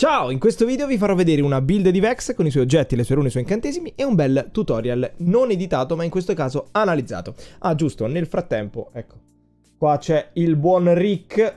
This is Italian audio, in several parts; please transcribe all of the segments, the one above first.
Ciao, in questo video vi farò vedere una build di Vex con i suoi oggetti, le sue rune, i suoi incantesimi e un bel tutorial non editato ma in questo caso analizzato. Ah giusto, nel frattempo, ecco, qua c'è il buon Rick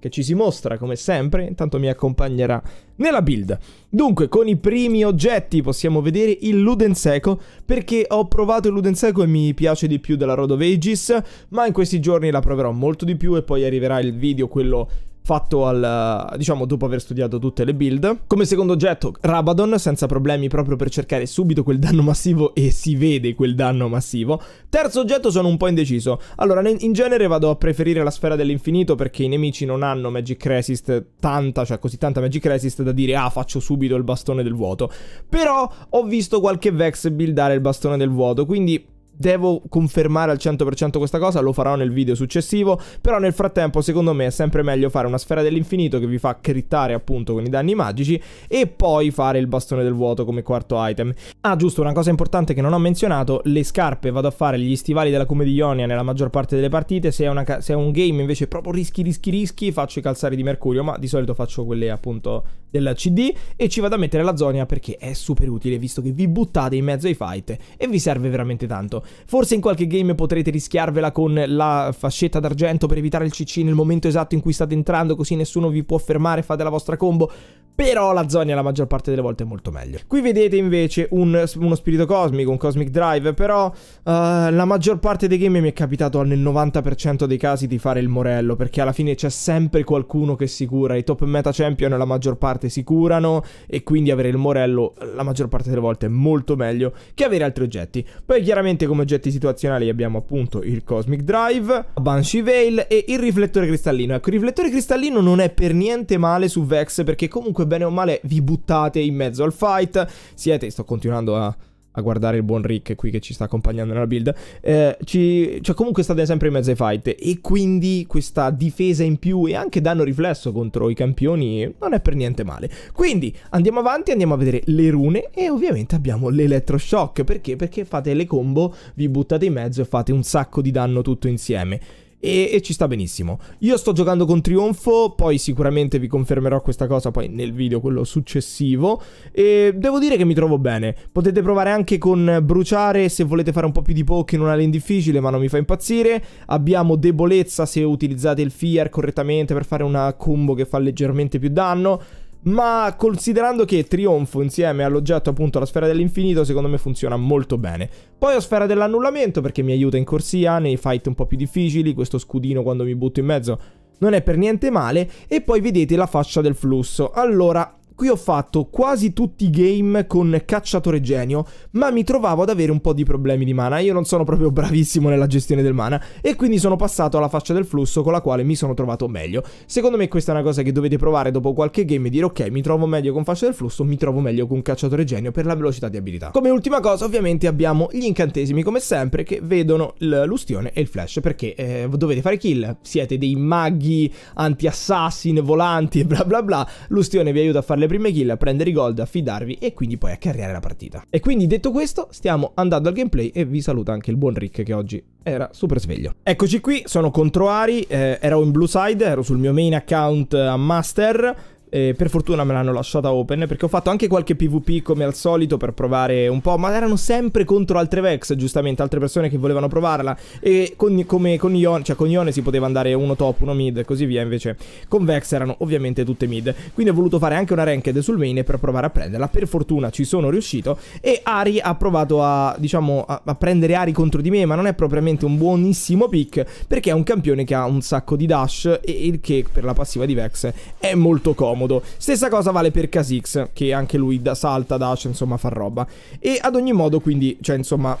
che ci si mostra come sempre, intanto mi accompagnerà nella build. Dunque, con i primi oggetti possiamo vedere il Ludenseco perché ho provato il Ludenseco e mi piace di più della Road of Ages, ma in questi giorni la proverò molto di più e poi arriverà il video quello fatto al, diciamo, dopo aver studiato tutte le build. Come secondo oggetto, Rabadon, senza problemi, proprio per cercare subito quel danno massivo e si vede quel danno massivo. Terzo oggetto sono un po' indeciso. Allora, in genere vado a preferire la sfera dell'infinito perché i nemici non hanno Magic Resist tanta, cioè così tanta Magic Resist da dire, ah, faccio subito il bastone del vuoto. Però ho visto qualche Vex buildare il bastone del vuoto, quindi devo confermare al 100% questa cosa, lo farò nel video successivo, però nel frattempo secondo me è sempre meglio fare una sfera dell'infinito che vi fa crittare appunto con i danni magici e poi fare il bastone del vuoto come quarto item. Ah giusto, una cosa importante che non ho menzionato, le scarpe, vado a fare gli stivali della Comedigionia nella maggior parte delle partite, se è, una, se è un game invece proprio rischi rischi rischi faccio i calzari di mercurio, ma di solito faccio quelle appunto del CD e ci vado a mettere la zonia perché è super utile visto che vi buttate in mezzo ai fight e vi serve veramente tanto. Forse in qualche game potrete rischiarvela con la fascetta d'argento per evitare il CC nel momento esatto in cui state entrando così nessuno vi può fermare, e fate la vostra combo però la Zonia la maggior parte delle volte è molto meglio. Qui vedete invece un, uno spirito cosmico, un Cosmic Drive, però uh, la maggior parte dei game mi è capitato nel 90% dei casi di fare il morello, perché alla fine c'è sempre qualcuno che si cura, i top meta champion la maggior parte si curano e quindi avere il morello la maggior parte delle volte è molto meglio che avere altri oggetti. Poi chiaramente come oggetti situazionali abbiamo appunto il Cosmic Drive, Banshee Veil e il riflettore cristallino. Ecco, il riflettore cristallino non è per niente male su Vex perché comunque bene o male vi buttate in mezzo al fight, siete, sto continuando a a guardare il buon Rick qui che ci sta accompagnando nella build. Eh, ci, cioè, comunque state sempre in mezzo ai fight. E quindi questa difesa in più e anche danno riflesso contro i campioni non è per niente male. Quindi andiamo avanti, andiamo a vedere le rune. E ovviamente abbiamo l'elettroshock. Perché? Perché fate le combo, vi buttate in mezzo e fate un sacco di danno tutto insieme e, e, ci sta benissimo. Io sto giocando con Trionfo, poi sicuramente vi confermerò questa cosa poi nel video, quello successivo, e devo dire che mi trovo bene. Potete provare anche con Bruciare se volete fare un po' più di poke in una lane difficile, ma non mi fa impazzire. Abbiamo Debolezza se utilizzate il Fear correttamente per fare una combo che fa leggermente più danno ma considerando che Trionfo insieme all'oggetto appunto alla sfera dell'infinito secondo me funziona molto bene. Poi ho sfera dell'annullamento perché mi aiuta in corsia, nei fight un po' più difficili, questo scudino quando mi butto in mezzo non è per niente male e poi vedete la fascia del flusso. Allora, qui ho fatto quasi tutti i game con cacciatore genio, ma mi trovavo ad avere un po' di problemi di mana. Io non sono proprio bravissimo nella gestione del mana e quindi sono passato alla faccia del flusso con la quale mi sono trovato meglio. Secondo me questa è una cosa che dovete provare dopo qualche game e dire ok, mi trovo meglio con faccia del flusso, mi trovo meglio con cacciatore genio per la velocità di abilità. Come ultima cosa ovviamente abbiamo gli incantesimi come sempre che vedono l'ustione e il flash perché eh, dovete fare kill, siete dei maghi anti-assassin, volanti e bla bla bla, l'ustione vi aiuta a fare le prime kill, a prendere i gold, a fidarvi e quindi poi a carriare la partita. E quindi detto questo, stiamo andando al gameplay e vi saluta anche il buon Rick che oggi era super sveglio. Eccoci qui, sono contro Ari, eh, ero in blue side, ero sul mio main account a master, eh, per fortuna me l'hanno lasciata open perché ho fatto anche qualche PvP come al solito per provare un po', ma erano sempre contro altre Vex, giustamente, altre persone che volevano provarla e con, come con Ione, cioè con Ione si poteva andare uno top, uno mid e così via, invece con Vex erano ovviamente tutte mid. Quindi ho voluto fare anche una ranked sul main per provare a prenderla, per fortuna ci sono riuscito e Ari ha provato a, diciamo, a, a prendere Ari contro di me, ma non è propriamente un buonissimo pick perché è un campione che ha un sacco di dash e il che per la passiva di Vex è molto comodo comodo. Stessa cosa vale per Kha'Zix, che anche lui da salta, dash, insomma, fa roba. E ad ogni modo, quindi, cioè, insomma,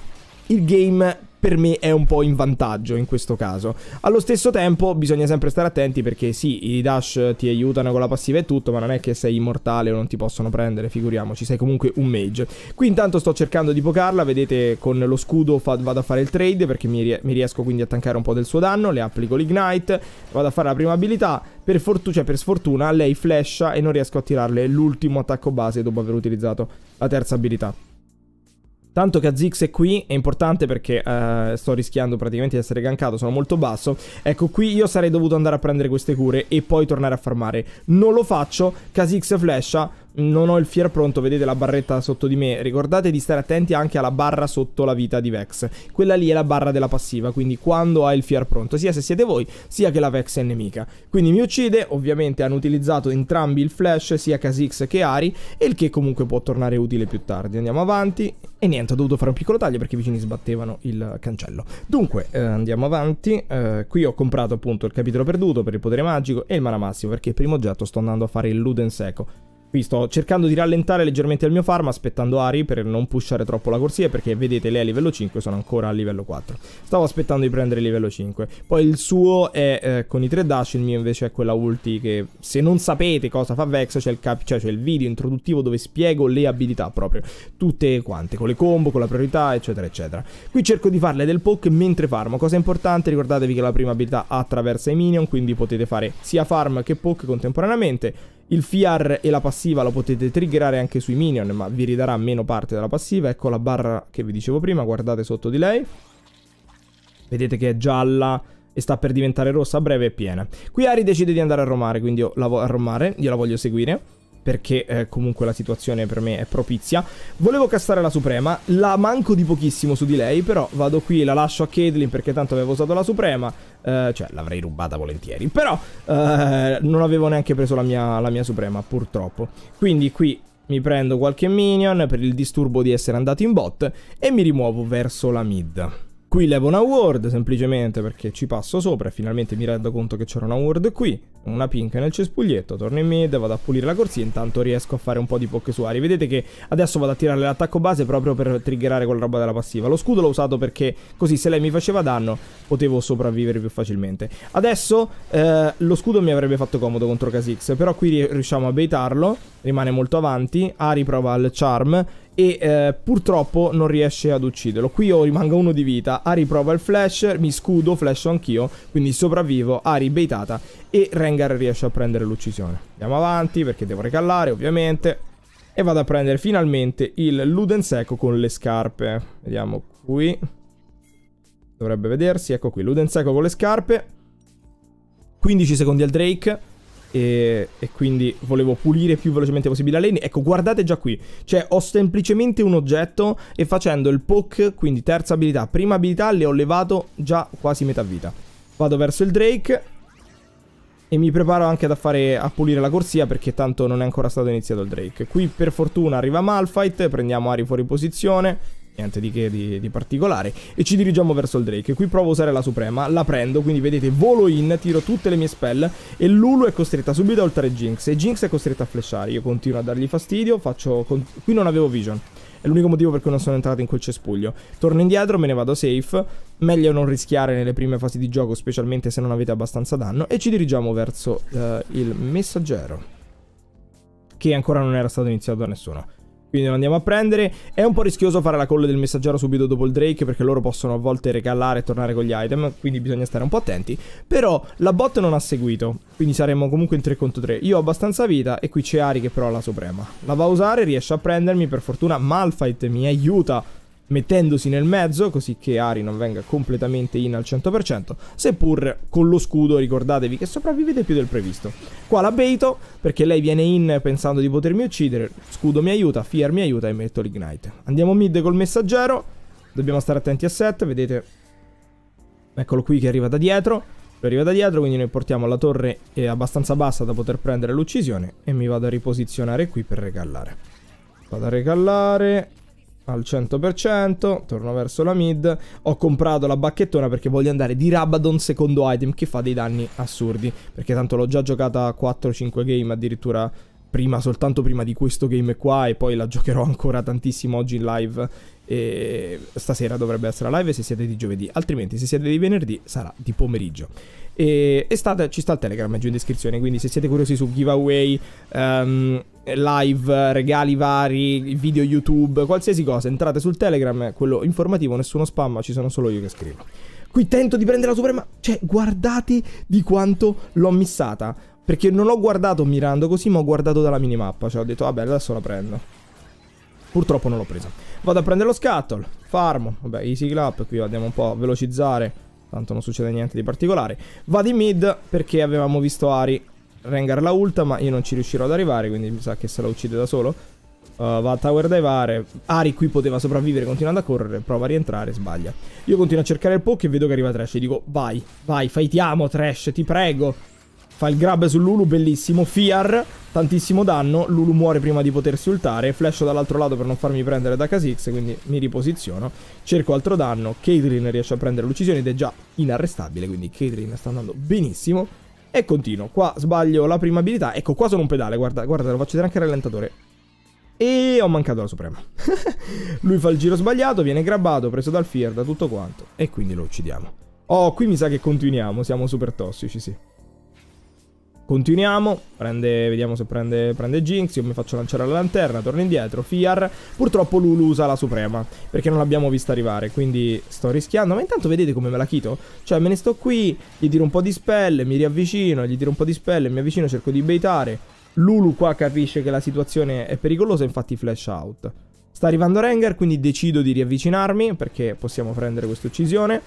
il game per me è un po' in vantaggio in questo caso. Allo stesso tempo bisogna sempre stare attenti perché sì, i dash ti aiutano con la passiva e tutto, ma non è che sei immortale o non ti possono prendere, figuriamoci, sei comunque un mage. Qui intanto sto cercando di pocarla, vedete con lo scudo fa, vado a fare il trade perché mi, rie mi, riesco quindi a tankare un po' del suo danno, le applico l'ignite, vado a fare la prima abilità, per, cioè per sfortuna lei flasha e non riesco a tirarle l'ultimo attacco base dopo aver utilizzato la terza abilità. Tanto che Azix è qui, è importante perché eh, sto rischiando praticamente di essere gankato, sono molto basso. Ecco, qui io sarei dovuto andare a prendere queste cure e poi tornare a farmare. Non lo faccio, Kha'Zix flasha, non ho il fier pronto, vedete la barretta sotto di me. Ricordate di stare attenti anche alla barra sotto la vita di Vex. Quella lì è la barra della passiva, quindi quando ha il fier pronto, sia se siete voi, sia che la Vex è nemica. Quindi mi uccide, ovviamente hanno utilizzato entrambi il flash, sia Kha'Zix che Ari, e il che comunque può tornare utile più tardi. Andiamo avanti. E niente, ho dovuto fare un piccolo taglio perché i vicini sbattevano il cancello. Dunque, eh, andiamo avanti. Eh, qui ho comprato appunto il capitolo perduto per il potere magico e il mana massimo perché primo oggetto sto andando a fare il Luden Seco Qui sto cercando di rallentare leggermente il mio farm aspettando Ari per non pushare troppo la corsia perché vedete lei è a livello 5 sono ancora a livello 4. Stavo aspettando di prendere il livello 5. Poi il suo è eh, con i tre dash, il mio invece è quella ulti che se non sapete cosa fa Vex c'è il, cioè, il, video introduttivo dove spiego le abilità proprio. Tutte quante, con le combo, con la priorità eccetera eccetera. Qui cerco di farle del poke mentre farmo. Cosa importante ricordatevi che la prima abilità attraversa i minion quindi potete fare sia farm che poke contemporaneamente. Il FIAR e la passiva lo potete triggerare anche sui minion, ma vi ridarà meno parte della passiva. Ecco la barra che vi dicevo prima, guardate sotto di lei. Vedete che è gialla e sta per diventare rossa a breve e piena. Qui Ari decide di andare a romare, quindi io la, vo- a romare, io la voglio seguire perché eh, comunque la situazione per me è propizia. Volevo castare la Suprema, la manco di pochissimo su di lei, però vado qui, la lascio a Caitlyn perché tanto avevo usato la Suprema, eh, cioè l'avrei rubata volentieri, però eh, non avevo neanche preso la mia, la mia Suprema, purtroppo. Quindi qui mi prendo qualche minion per il disturbo di essere andato in bot e mi rimuovo verso la mid. Qui levo una ward semplicemente perché ci passo sopra e finalmente mi rendo conto che c'era una ward qui una pink nel cespuglietto, torno in mid, vado a pulire la corsia, intanto riesco a fare un po' di poche pocchesuari. Vedete che adesso vado a tirare l'attacco base proprio per triggerare quella roba della passiva. Lo scudo l'ho usato perché così se lei mi faceva danno potevo sopravvivere più facilmente. Adesso eh, lo scudo mi avrebbe fatto comodo contro Kha'Zix, però qui riusciamo a baitarlo, rimane molto avanti, Ari prova il charm e eh, purtroppo non riesce ad ucciderlo. Qui io rimango uno di vita, Ari prova il flash, mi scudo, flash anch'io, quindi sopravvivo, Ari baitata e Ren Rengar riesce a prendere l'uccisione. Andiamo avanti perché devo recallare ovviamente. E vado a prendere finalmente il Ludenseco con le scarpe. Vediamo qui. Dovrebbe vedersi, ecco qui, Ludenseco con le scarpe. 15 secondi al Drake. E, e, quindi volevo pulire più velocemente possibile la lane. Ecco, guardate già qui. Cioè, ho semplicemente un oggetto e facendo il poke, quindi terza abilità, prima abilità, le ho levato già quasi metà vita. Vado verso il Drake e mi preparo anche ad affare, a pulire la corsia perché tanto non è ancora stato iniziato il Drake. Qui per fortuna arriva Malfight, prendiamo Ari fuori posizione, niente di che di, di, particolare, e ci dirigiamo verso il Drake. Qui provo a usare la Suprema, la prendo, quindi vedete volo in, tiro tutte le mie spell e Lulu è costretta subito a oltre Jinx e Jinx è costretta a flashare. Io continuo a dargli fastidio, faccio... qui non avevo vision. È l'unico motivo per cui non sono entrato in quel cespuglio. Torno indietro, me ne vado safe meglio non rischiare nelle prime fasi di gioco, specialmente se non avete abbastanza danno, e ci dirigiamo verso eh, il messaggero, che ancora non era stato iniziato da nessuno. Quindi lo andiamo a prendere. È un po' rischioso fare la call del messaggero subito dopo il Drake perché loro possono a volte regalare e tornare con gli item, quindi bisogna stare un po' attenti. Però la bot non ha seguito, quindi saremmo comunque in 3 contro 3. Io ho abbastanza vita e qui c'è Ari che però ha la suprema. La va a usare, riesce a prendermi, per fortuna Malfight mi aiuta mettendosi nel mezzo così che Ari non venga completamente in al 100%, seppur con lo scudo ricordatevi che sopravvivete più del previsto. Qua la baito perché lei viene in pensando di potermi uccidere, scudo mi aiuta, Fear mi aiuta e metto l'ignite. Andiamo mid col messaggero, dobbiamo stare attenti a set, vedete, eccolo qui che arriva da dietro. Lo arriva da dietro, quindi noi portiamo la torre eh, abbastanza bassa da poter prendere l'uccisione e mi vado a riposizionare qui per regallare. Vado a regallare, al 100%, torno verso la mid, ho comprato la bacchettona perché voglio andare di Rabadon secondo item che fa dei danni assurdi, perché tanto l'ho già giocata 4-5 game addirittura prima, soltanto prima di questo game qua e poi la giocherò ancora tantissimo oggi in live e stasera dovrebbe essere la live se siete di giovedì, altrimenti se siete di venerdì sarà di pomeriggio. E, e state, ci sta il Telegram giù in descrizione, quindi se siete curiosi su giveaway, um, live, regali vari, video YouTube, qualsiasi cosa, entrate sul Telegram, quello informativo, nessuno spam, ci sono solo io che scrivo. Qui tento di prendere la suprema, cioè guardate di quanto l'ho missata, perché non l'ho guardato mirando così, ma ho guardato dalla minimappa, cioè ho detto vabbè adesso la prendo. Purtroppo non l'ho presa. Vado a prendere lo scatol. Farmo. Vabbè, easy clap. Qui andiamo un po' a velocizzare. Tanto non succede niente di particolare. Va di mid perché avevamo visto Ari Rengar la ulta, ma io non ci riuscirò ad arrivare, quindi mi sa che se la uccide da solo. Uh, va a tower divare. Ari qui poteva sopravvivere continuando a correre. Prova a rientrare, sbaglia. Io continuo a cercare il poke e vedo che arriva Trash. E dico, vai, vai, fightiamo Trash, ti prego. Fa il grab su Lulu, bellissimo. Fiar, tantissimo danno. Lulu muore prima di potersi ultare. Flash dall'altro lato per non farmi prendere da Kha'Zix, quindi mi riposiziono. Cerco altro danno. Caitlyn riesce a prendere l'uccisione ed è già inarrestabile, quindi Caitlyn sta andando benissimo. E continuo. Qua sbaglio la prima abilità. Ecco, qua sono un pedale, guarda, guarda, lo faccio vedere anche il rallentatore. E ho mancato la suprema. Lui fa il giro sbagliato, viene grabbato, preso dal Fear, da tutto quanto. E quindi lo uccidiamo. Oh, qui mi sa che continuiamo, siamo super tossici, sì. Continuiamo, prende, vediamo se prende, prende, Jinx, io mi faccio lanciare la lanterna, torno indietro, Fiar, purtroppo Lulu usa la Suprema, perché non l'abbiamo vista arrivare, quindi sto rischiando, ma intanto vedete come me la chito? Cioè me ne sto qui, gli tiro un po' di spell, mi riavvicino, gli tiro un po' di spell, mi avvicino, cerco di baitare, Lulu qua capisce che la situazione è pericolosa, infatti flash out. Sta arrivando Rengar, quindi decido di riavvicinarmi, perché possiamo prendere questa uccisione,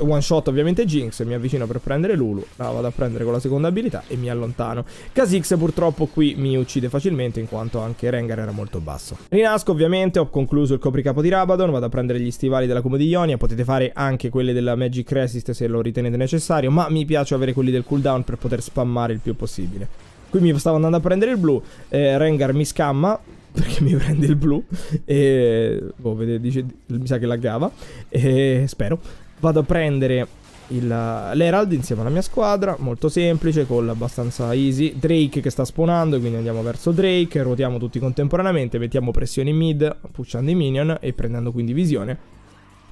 one shot ovviamente Jinx, mi avvicino per prendere Lulu, la vado a prendere con la seconda abilità e mi allontano. Kha'Zix purtroppo qui mi uccide facilmente in quanto anche Rengar era molto basso. Rinasco ovviamente, ho concluso il copricapo di Rabadon, vado a prendere gli stivali della Comodiglionia, potete fare anche quelli della Magic Resist se lo ritenete necessario, ma mi piace avere quelli del cooldown per poter spammare il più possibile. Qui mi stavo andando a prendere il blu, eh, Rengar mi scamma, perché mi prende il blu e boh, vede, dice, mi sa che laggava e spero vado a prendere il, l'Herald insieme alla mia squadra molto semplice call abbastanza easy Drake che sta spawnando quindi andiamo verso Drake ruotiamo tutti contemporaneamente mettiamo pressione in mid pushando i minion e prendendo quindi visione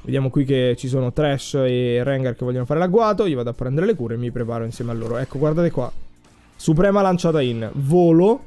Vediamo qui che ci sono Trash e Rengar che vogliono fare l'agguato. Io vado a prendere le cure e mi preparo insieme a loro. Ecco, guardate qua. Suprema lanciata in. Volo.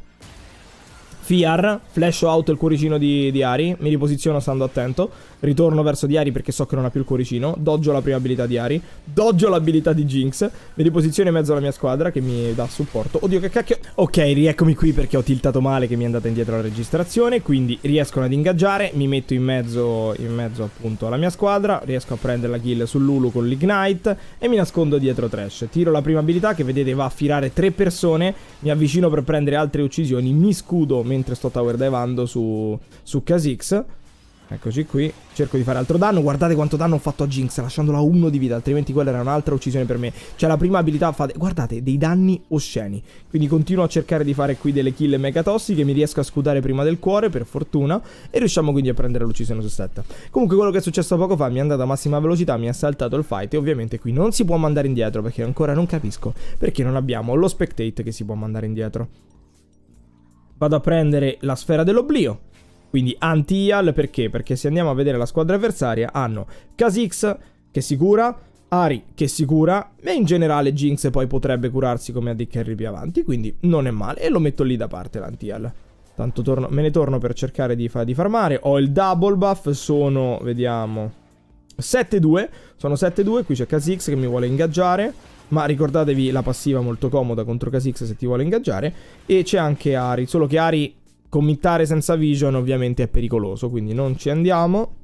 Fiar, flash out il cuoricino di, di Ari, mi riposiziono stando attento. Ritorno verso Diari perché so che non ha più il cuoricino. Doggio la prima abilità di Ari. Doggio l'abilità di Jinx. Mi riposiziono in mezzo alla mia squadra che mi dà supporto. Oddio, che cacchio. Ok, rieccomi qui perché ho tiltato male che mi è andata indietro la registrazione. Quindi riescono ad ingaggiare. Mi metto in mezzo, in mezzo appunto alla mia squadra. Riesco a prendere la kill Lulu con l'Ignite. E mi nascondo dietro Trash. Tiro la prima abilità che vedete va a firare tre persone. Mi avvicino per prendere altre uccisioni. Mi scudo mentre sto tower divando su, su Kha'Zix. Eccoci qui, cerco di fare altro danno, guardate quanto danno ho fatto a Jinx lasciandola a uno di vita, altrimenti quella era un'altra uccisione per me. Cioè la prima abilità fate... guardate, dei danni osceni. Quindi continuo a cercare di fare qui delle kill mega tossiche, mi riesco a scudare prima del cuore, per fortuna, e riusciamo quindi a prendere l'uccisione su 7. Comunque quello che è successo poco fa mi è andata a massima velocità, mi ha saltato il fight e ovviamente qui non si può mandare indietro perché ancora non capisco perché non abbiamo lo spectate che si può mandare indietro. Vado a prendere la sfera dell'oblio quindi anti heal perché? Perché se andiamo a vedere la squadra avversaria hanno Kha'Zix che si cura, Ari che si cura e in generale Jinx poi potrebbe curarsi come a Dick Henry più avanti, quindi non è male e lo metto lì da parte lanti heal Tanto torno, me ne torno per cercare di, fa, di farmare, ho il double buff, sono, vediamo, 7-2, sono 7-2, qui c'è Kha'Zix che mi vuole ingaggiare, ma ricordatevi la passiva molto comoda contro Kha'Zix se ti vuole ingaggiare, e c'è anche Ari, solo che Ari Committare senza vision ovviamente è pericoloso, quindi non ci andiamo.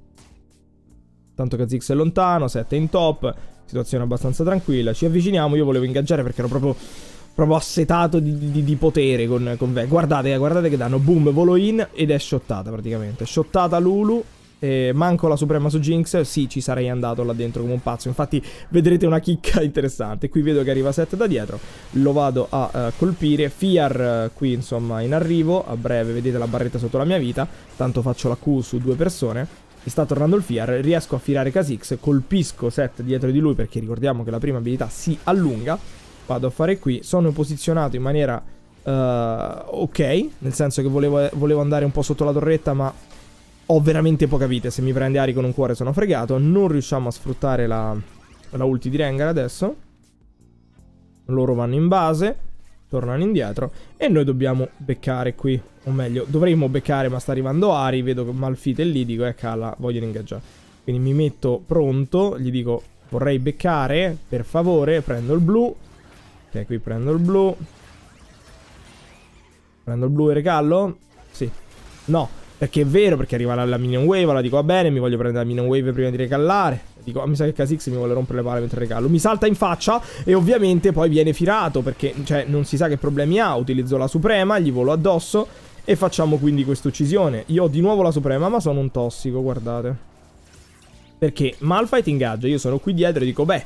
Tanto che Kha'Zix è lontano, 7 in top, situazione abbastanza tranquilla. Ci avviciniamo, io volevo ingaggiare perché ero proprio, proprio assetato di, di, di potere con, con Guardate, guardate che danno, boom, volo in ed è shottata praticamente. Shottata Lulu, eh, manco la Suprema su Jinx, sì, ci sarei andato là dentro come un pazzo. Infatti, vedrete una chicca interessante. Qui vedo che arriva 7 da dietro, lo vado a uh, colpire. Fiar uh, qui, insomma, in arrivo. A breve vedete la barretta sotto la mia vita. Tanto faccio la Q su due persone. E sta tornando il Fiar, riesco a firare Kha'Zix, colpisco 7 dietro di lui perché ricordiamo che la prima abilità si allunga. Vado a fare qui, sono posizionato in maniera uh, ok, nel senso che volevo, volevo andare un po' sotto la torretta ma ho veramente poca vita. Se mi prende Ari con un cuore sono fregato. Non riusciamo a sfruttare la, la ulti di Rengar adesso. Loro vanno in base. Tornano indietro. E noi dobbiamo beccare qui. O meglio, dovremmo beccare, ma sta arrivando Ari. Vedo che Malfite è lì. Dico, eh, cala, voglio ingaggiare. Quindi mi metto pronto. Gli dico, vorrei beccare. Per favore, prendo il blu. Ok, qui prendo il blu. Prendo il blu e regalo? Sì. No. Perché è vero, perché arriva la, minion wave, la dico va bene, mi voglio prendere la minion wave prima di regallare. Dico, ah, mi sa che Kha'Zix mi vuole rompere le palle mentre regalo. Mi salta in faccia e ovviamente poi viene firato perché, cioè, non si sa che problemi ha. Utilizzo la Suprema, gli volo addosso e facciamo quindi questa uccisione. Io ho di nuovo la Suprema, ma sono un tossico, guardate. Perché Malphite ingaggia, io sono qui dietro e dico, beh,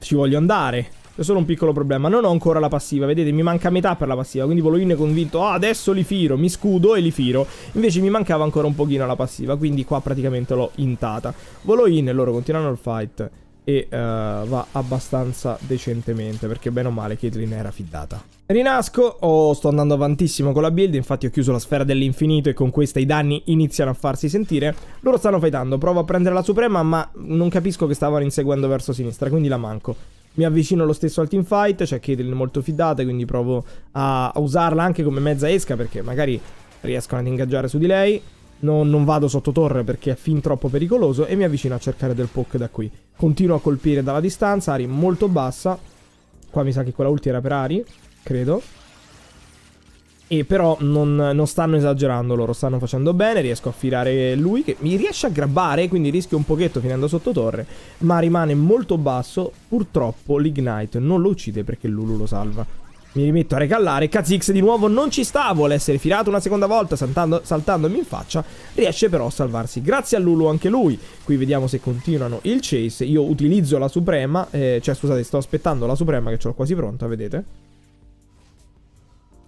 ci voglio andare. C'è solo un piccolo problema. Non ho ancora la passiva. Vedete, mi manca metà per la passiva. Quindi Voloin in convinto, ah, adesso li firo. Mi scudo e li firo. Invece mi mancava ancora un pochino la passiva. Quindi qua praticamente l'ho intata. Volo in e loro continuano il fight. E uh, va abbastanza decentemente. Perché bene o male, Caitlyn era fidata. Rinasco, oh, sto andando avantissimo con la build, infatti ho chiuso la sfera dell'infinito e con questa i danni iniziano a farsi sentire. Loro stanno fightando, provo a prendere la suprema ma non capisco che stavano inseguendo verso sinistra, quindi la manco mi avvicino lo stesso al team fight, c'è Caitlyn molto fidata, quindi provo a, a, usarla anche come mezza esca perché magari riescono ad ingaggiare su di lei. Non, non vado sotto torre perché è fin troppo pericoloso e mi avvicino a cercare del poke da qui. Continuo a colpire dalla distanza, Ari molto bassa. Qua mi sa che quella ulti era per Ari, credo. E però non, non, stanno esagerando loro, stanno facendo bene, riesco a filare lui che mi riesce a grabbare, quindi rischio un pochetto finendo sotto torre, ma rimane molto basso, purtroppo l'Ignite non lo uccide perché Lulu lo salva. Mi rimetto a recallare, Kazix di nuovo non ci sta, vuole essere filato una seconda volta saltando, saltandomi in faccia, riesce però a salvarsi. Grazie a Lulu anche lui, qui vediamo se continuano il chase, io utilizzo la Suprema, eh, cioè scusate sto aspettando la Suprema che ce l'ho quasi pronta, vedete?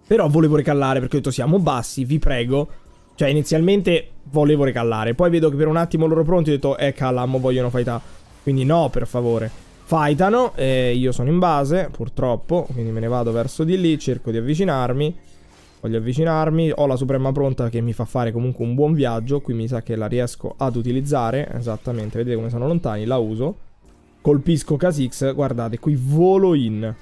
Però volevo recallare perché ho detto siamo bassi, vi prego. Cioè inizialmente volevo recallare. Poi vedo che per un attimo loro pronti ho detto eh calamo vogliono fightare. Quindi no per favore. Fightano, eh, io sono in base purtroppo. Quindi me ne vado verso di lì, cerco di avvicinarmi. Voglio avvicinarmi, ho la suprema pronta che mi fa fare comunque un buon viaggio. Qui mi sa che la riesco ad utilizzare. Esattamente, vedete come sono lontani, la uso. Colpisco Kha'Zix, guardate, qui volo in.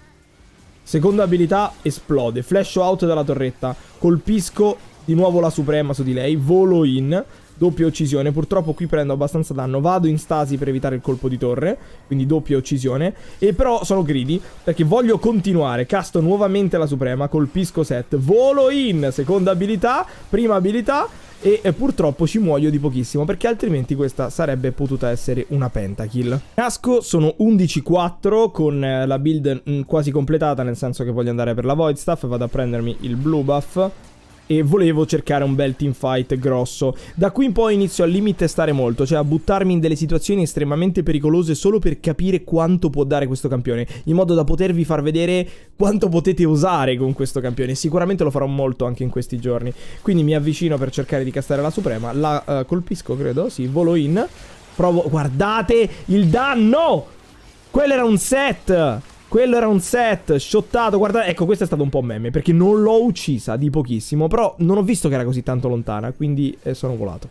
Seconda abilità esplode. Flash out dalla torretta. Colpisco di nuovo la suprema su di lei. Volo in. Doppia uccisione. Purtroppo qui prendo abbastanza danno. Vado in stasi per evitare il colpo di torre. Quindi doppia uccisione. E però sono greedy. Perché voglio continuare. Casto nuovamente la suprema. Colpisco set. Volo in. Seconda abilità. Prima abilità e eh, purtroppo ci muoio di pochissimo perché altrimenti questa sarebbe potuta essere una pentakill. Casco sono 11-4 con eh, la build mh, mm, quasi completata nel senso che voglio andare per la Void Staff vado a prendermi il Blue Buff e volevo cercare un bel team fight grosso. Da qui in poi inizio a limite stare molto, cioè a buttarmi in delle situazioni estremamente pericolose solo per capire quanto può dare questo campione, in modo da potervi far vedere quanto potete usare con questo campione. Sicuramente lo farò molto anche in questi giorni. Quindi mi avvicino per cercare di castare la suprema, la uh, colpisco credo, sì, volo in, provo... Guardate il danno! Quello era un set! Quello era un set, shottato, guardate, ecco questo è stato un po' meme, perché non l'ho uccisa di pochissimo, però non ho visto che era così tanto lontana, quindi eh, sono volato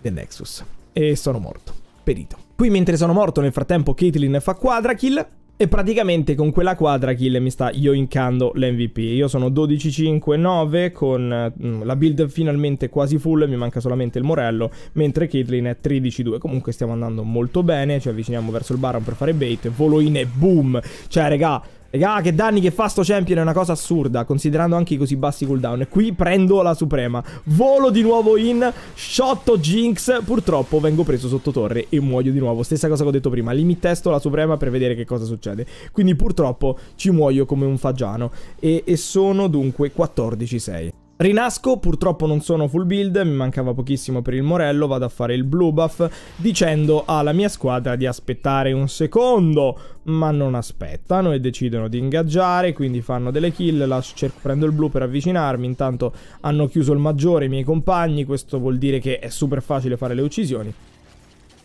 del Nexus e sono morto, perito. Qui mentre sono morto nel frattempo Caitlyn fa quadra kill e praticamente con quella quadra Kill mi sta yoinkando l'MVP. Io sono 12-5-9 con mm, la build finalmente quasi full, mi manca solamente il morello, mentre Caitlyn è 13-2. Comunque stiamo andando molto bene, ci avviciniamo verso il Baron per fare bait, volo in e boom! Cioè, raga... Raga, ah, che danni che fa sto champion è una cosa assurda, considerando anche i così bassi cooldown. Qui prendo la suprema. Volo di nuovo in, shotto Jinx, purtroppo vengo preso sotto torre e muoio di nuovo. Stessa cosa che ho detto prima, limit testo la suprema per vedere che cosa succede. Quindi purtroppo ci muoio come un fagiano e, e sono dunque 14-6. Rinasco, purtroppo non sono full build, mi mancava pochissimo per il Morello, vado a fare il blue buff dicendo alla mia squadra di aspettare un secondo, ma non aspettano e decidono di ingaggiare, quindi fanno delle kill, lascio, cerco, prendo il blu per avvicinarmi, intanto hanno chiuso il maggiore i miei compagni, questo vuol dire che è super facile fare le uccisioni.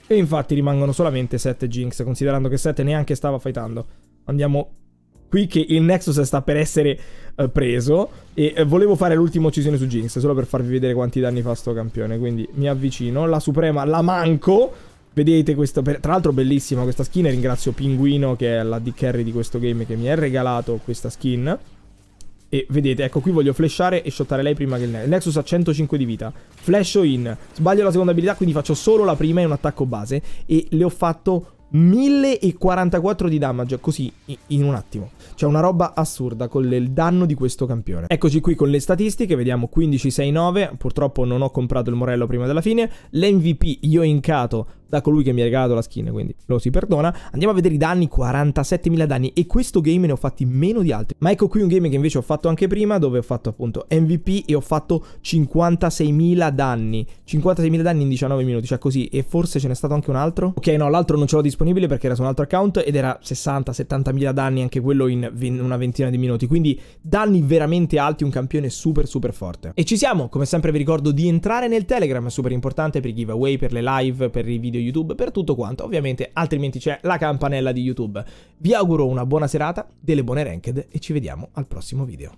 E infatti rimangono solamente 7 Jinx, considerando che 7 neanche stava fightando. Andiamo qui che il Nexus sta per essere eh, preso e eh, volevo fare l'ultima uccisione su Jinx solo per farvi vedere quanti danni fa sto campione, quindi mi avvicino, la Suprema la manco Vedete questo, tra l'altro bellissima questa skin, ringrazio Pinguino che è la di carry di questo game che mi ha regalato questa skin e vedete, ecco qui voglio flashare e shottare lei prima che il Nexus. Il Nexus ha 105 di vita. Flasho in. Sbaglio la seconda abilità, quindi faccio solo la prima e un attacco base. E le ho fatto 1044 di damage, così in un attimo. C'è cioè, una roba assurda con il danno di questo campione. Eccoci qui con le statistiche, vediamo 15-6-9, purtroppo non ho comprato il Morello prima della fine. L'MVP io incato, da colui che mi ha regalato la skin, quindi lo si perdona. Andiamo a vedere i danni, 47.000 danni e questo game ne ho fatti meno di altri. Ma ecco qui un game che invece ho fatto anche prima dove ho fatto appunto MVP e ho fatto 56.000 danni. 56.000 danni in 19 minuti, cioè così e forse ce n'è stato anche un altro. Ok, no, l'altro non ce l'ho disponibile perché era su un altro account ed era 60-70.000 danni anche quello in una ventina di minuti, quindi danni veramente alti, un campione super super forte. E ci siamo, come sempre vi ricordo di entrare nel Telegram, è super importante per i giveaway, per le live, per i video YouTube, per tutto quanto. Ovviamente altrimenti c'è la campanella di YouTube. Vi auguro una buona serata, delle buone ranked e ci vediamo al prossimo video.